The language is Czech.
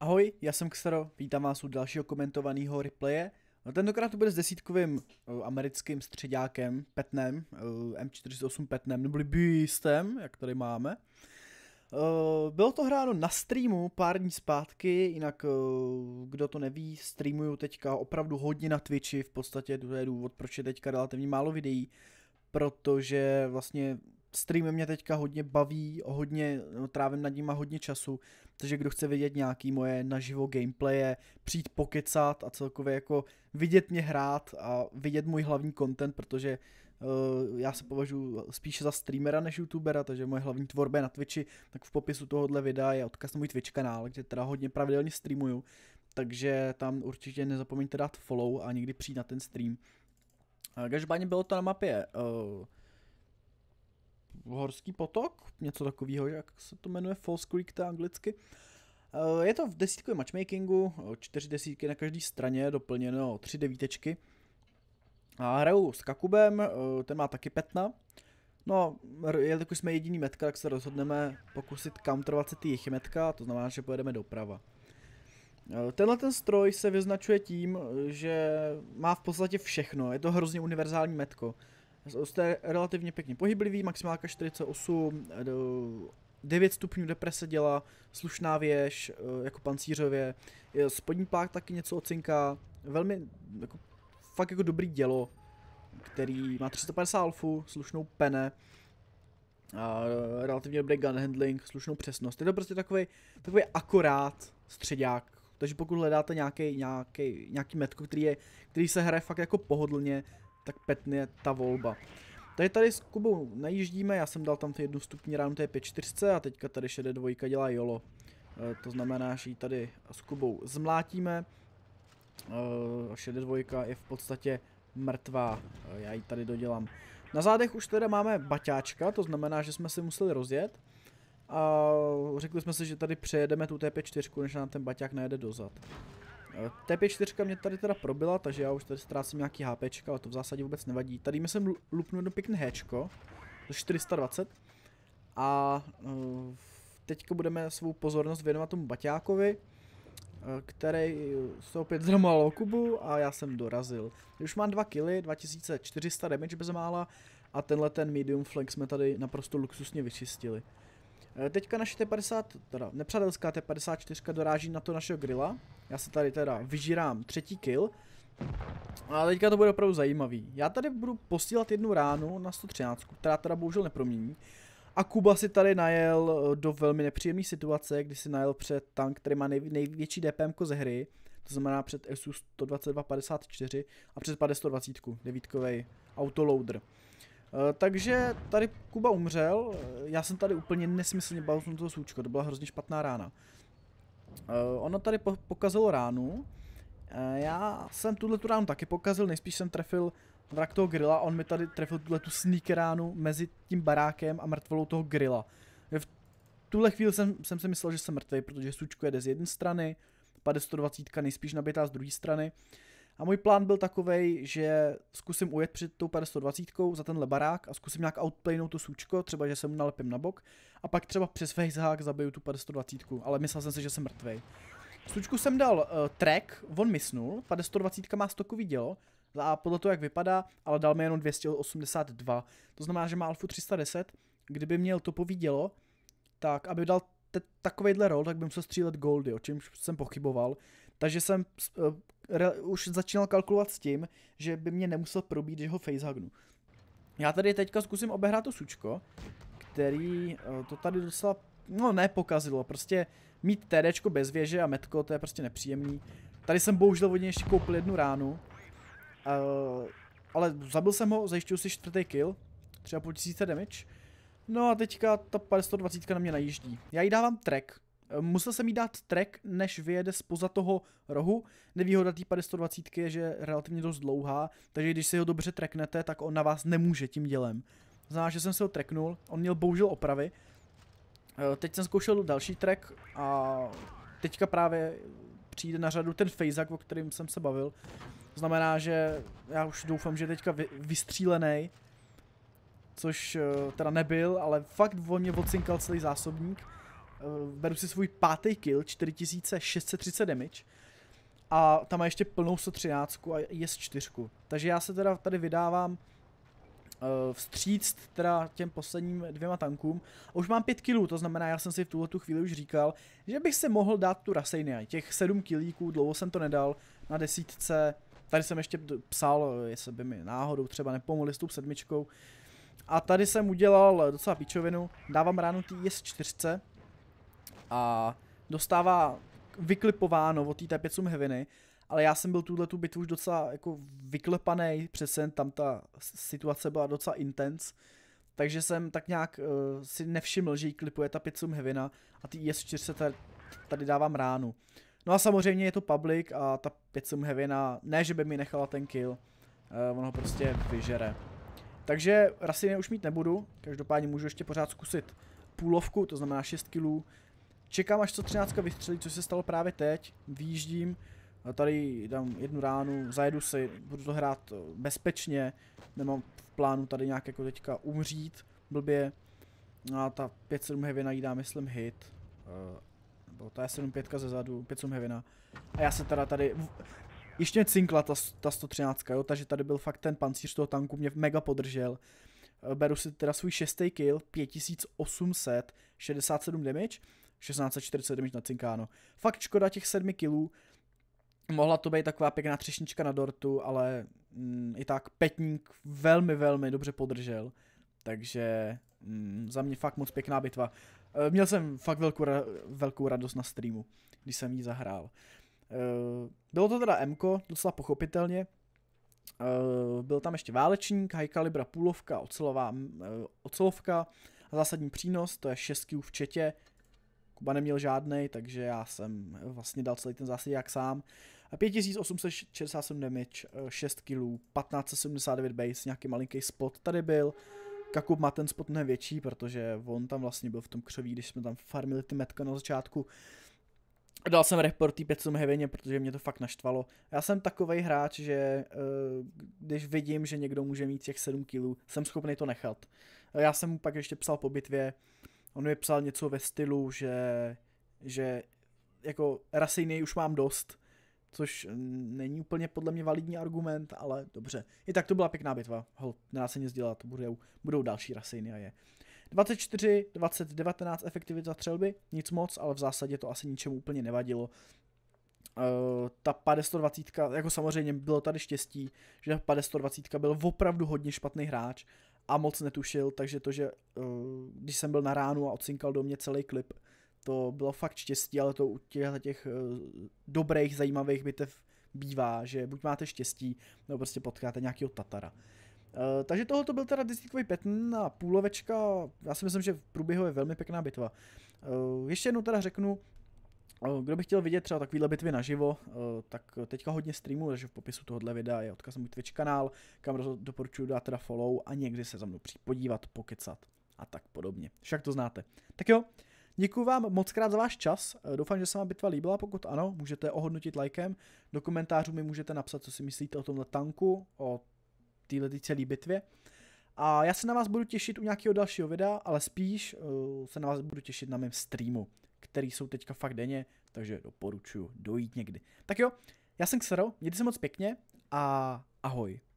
Ahoj, já jsem Xero, vítám vás u dalšího komentovaného replaye. No tentokrát to bude s desítkovým uh, americkým středákem, Petnem, uh, eh, M48 Petnem, neboli Beastem, jak tady máme. Uh, bylo to hráno na streamu pár dní zpátky, jinak uh, kdo to neví, streamuju teďka opravdu hodně na Twitchi, v podstatě to je důvod, proč je teďka relativně málo videí, protože vlastně streamy mě teďka hodně baví, hodně no, trávím nad nima hodně času, takže kdo chce vidět nějaký moje naživo gameplaye, přijít pokecat a celkově jako vidět mě hrát a vidět můj hlavní content, protože uh, já se považuji spíše za streamera než youtubera, takže moje hlavní tvorba je na Twitchi, tak v popisu tohohle videa je odkaz na můj Twitch kanál, kde teda hodně pravidelně streamuju, takže tam určitě nezapomeňte dát follow a někdy přijít na ten stream. Každopádně bylo to na mapě uh, horský potok, něco takového, jak se to jmenuje, False Creek to anglicky. Eh, je to v desítkovém matchmakingu, eh, čtyři desítky na každé straně, doplněno tři devítečky. A hraju s Kakubem, eh, ten má taky petna. No, jelikož jsme jediný metka, tak se rozhodneme pokusit counterovat se ty metka, to znamená, že pojedeme doprava. Tenhle ten stroj se vyznačuje tím, že má v podstatě všechno, je to hrozně univerzální metko. Jste relativně pěkně pohyblivý, maximálka 48, 9 eh, stupňů deprese dělá, slušná věž, eh, jako pancířově, spodní plák taky něco ocinká, velmi jako, fakt jako dobrý dělo, který má 350 alfu, slušnou pene, a relativně dobrý gun handling, slušnou přesnost. Je to prostě takový, takový akorát středák. Takže pokud hledáte nějaký, nějaký, nějaký metko, který, je, který se hraje fakt jako pohodlně tak petný je ta volba. Tady tady s Kubou najíždíme, já jsem dal tam tu jednu stupní ránu té 5.4 a teďka tady šedé dvojka dělá jolo. E, to znamená, že ji tady s Kubou zmlátíme. E, eh, šedé dvojka je v podstatě mrtvá, e, já ji tady dodělám. Na zádech už teda máme baťáčka, to znamená, že jsme si museli rozjet. A řekli jsme si, že tady přejedeme tu TP4, než nám ten baťák najede dozad. TP4 mě tady teda probila, takže já už tady ztrácím nějaký HP, ale to v zásadě vůbec nevadí. Tady mi sem lupnu jedno pěkné Hčko, to 420. A uh, teďka budeme svou pozornost věnovat tomu Baťákovi, eh, který se opět zromal Kubu a já jsem dorazil. Už mám 2 kily, 2400 damage bezmála a tenhle ten medium flank jsme tady naprosto luxusně vyčistili. Eh, teďka naše T50, teda nepřátelská T54 doráží na to našeho grilla. Já se tady teda vyžírám třetí kill. A teďka to bude opravdu zajímavý. Já tady budu posílat jednu ránu na 113, která teda bohužel nepromění. A Kuba si tady najel eh, do velmi nepříjemné situace, kdy si najel před tank, který má nej, největší DPM ze hry, to znamená před e SU 54 a před 520 devítkovej autoloader. Eh, takže tady Kuba umřel, eh, já jsem tady úplně nesmyslně na toho součko, to byla hrozně špatná rána. Eh, ono tady po pokazilo ránu, já jsem tuhle tu ránu taky pokazil, nejspíš jsem trefil vrak toho grilla, on mi tady trefil tuhle tu sneak ránu mezi tím barákem a mrtvolou toho grilla. V tuhle chvíli jsem, jsem si myslel, že jsem mrtvý, protože sučko jede z jedné strany, pade 120 nejspíš nabitá z druhé strany. Uh, a můj plán byl takový, že zkusím ujet před tou 520 za tenhle barák a zkusím nějak outplaynout to sučko, třeba že se mu nalepím na bok a pak třeba přes facehack zabiju tu 520, ale myslel jsem si, že jsem mrtvej. Sučku jsem dal uh, track, on misnul, 520 má stokový dělo, a podle toho, jak vypadá, ale dal mi jenom 282. To znamená, že má alfu 310, kdyby měl to povídělo, tak aby dal te- takovejhle rol, tak bych musel střílet goldy, o čemž jsem pochyboval. Takže jsem uh, re, už začínal kalkulovat s tím, že by mě nemusel probít, že ho facehugnu. Já tady teďka zkusím obehrát to sučko, který eh, to tady docela, no ne pokazilo, prostě mít TDčko bez věže a metko, to je prostě nepříjemný. Tady jsem bohužel od něj ještě koupil jednu ránu, uh, ale zabil jsem ho, zajišťuju si čtvrtý kill, třeba půl tisíce damage. No a teďka ta 520 na mě najíždí. Já jí dávám track, Musel jsem jí dát trek, než vyjede spoza toho rohu. Nevýhoda té 520 je, že je relativně dost dlouhá, takže když si ho dobře treknete, tak on na vás nemůže tím dělem. Znamená, že jsem se ho treknul, on měl bohužel opravy. Eh, teď jsem zkoušel další trek a teďka právě přijde na řadu ten fejzak, o kterým jsem se bavil. Znamená, že já už doufám, že je teďka vystřílený, což eh, teda nebyl, ale fakt vo mě odsinkal celý zásobník. Eh, beru si svůj pátý kill, 4630 damage. A tam má ještě plnou 113 a je z 4. Takže já se teda tady vydávám eh, vstříct teda těm posledním dvěma tankům. A už mám 5 killů, to znamená, já jsem si v tuhle tu chvíli už říkal, že bych se mohl dát tu Raseinia. Těch 7 kilíků, dlouho jsem to nedal, na desítce, tady jsem ještě psal, jestli by mi náhodou třeba nepomohli s tou sedmičkou. A tady jsem udělal docela píčovinu, dávám ránu ty s čtyřce, a dostává vyklipováno od té T5 ale já jsem byl tuhle tu bitvu už docela jako vyklepaný, přesně tam ta situace byla docela intenz, takže jsem tak nějak uh, si nevšiml, že jí klipuje ta Pitsum hevina a ty IS4 se tady, tady dávám ránu. No a samozřejmě je to public a ta Pitsum hevina, ne že by mi nechala ten kill, uh, on ho prostě vyžere. Takže Rasiny už mít nebudu, každopádně můžu ještě pořád zkusit půlovku, to znamená 6 killů, Čekám, až co 13 vystřelí, co se stalo právě teď. Výjíždím, tady dám jednu ránu, zajedu si, budu to hrát eh, bezpečně. Nemám v plánu tady nějak jako teďka umřít blbě. A ta 5-7 hevina jí dá, myslím, hit. Eh, nebo ta je 7-5 ze zadu, 5 hevina. A já se teda tady... Ještě cinkla ta, ta 113, jo, takže tady byl fakt ten pancíř toho tanku, mě mega podržel. Eh, beru si teda svůj šestý kill, 5867 damage 1640 damage na cinkáno. Fakt škoda těch 7 kilů. Mohla to být taková pěkná třešnička na dortu, ale mm, i tak petník velmi, velmi dobře podržel. Takže mm, za mě fakt moc pěkná bitva. E, měl jsem fakt velkou, ra- velkou radost na streamu, když jsem ji zahrál. E, bylo to teda Mko, docela pochopitelně. E, byl tam ještě válečník, high kalibra půlovka, ocelová, e, ocelovka zásadní přínos, to je 6 Q v četě, Kuba neměl žádný, takže já jsem vlastně dal celý ten jak sám. 5867 damage, 6 kg, 1579 base, nějaký malinký spot tady byl. Kakub má ten spot mnohem větší, protože on tam vlastně byl v tom křoví, když jsme tam farmili ty metka na začátku. Dal jsem reporty tý 500 hevině, protože mě to fakt naštvalo. Já jsem takový hráč, že eh, když vidím, že někdo může mít těch 7 kg, jsem schopný to nechat. Já jsem mu pak ještě psal po bitvě, on mi psal něco ve stylu, že, že jako rasejný už mám dost, což není úplně podle mě validní argument, ale dobře. I tak to byla pěkná bitva, hol, nedá se nic dělat, budou, budou další rasejny a je. 24, 20, 19 efektivita střelby, nic moc, ale v zásadě to asi ničemu úplně nevadilo. Uh, ta 520, jako samozřejmě bylo tady štěstí, že 520 byl opravdu hodně špatný hráč a moc netušil, takže to, že uh, když jsem byl na ránu a odsinkal do mě celý klip, to bylo fakt štěstí, ale to u těch, těch eh, uh, dobrých, zajímavých bitev bývá, že buď máte štěstí, nebo prostě potkáte nějakého Tatara. Uh, takže tohle to byl teda Disneykový Petn a půlovečka, já si myslím, že v průběhu je velmi pěkná bitva. Uh, ještě jednou teda řeknu, Eh, kdo by chtěl vidět třeba takovýhle bitvy naživo, eh, tak teďka hodně streamu, takže v popisu tohohle videa je odkaz na můj Twitch kanál, kam doporučuji dát teda follow a někdy se za mnou přijít podívat, pokecat a tak podobně. Však to znáte. Tak jo, děkuji vám moc krát za váš čas, eh, doufám, že se vám bitva líbila, pokud ano, můžete ohodnotit lajkem, do komentářů mi můžete napsat, co si myslíte o tomhle tanku, o téhle celé bitvě. A já se na vás budu těšit u nějakého dalšího videa, ale spíš se na vás budu těšit na mém streamu který jsou teďka fakt denně, takže doporučuji dojít někdy. Tak jo, já jsem Xero, mějte se moc pěkně a ahoj.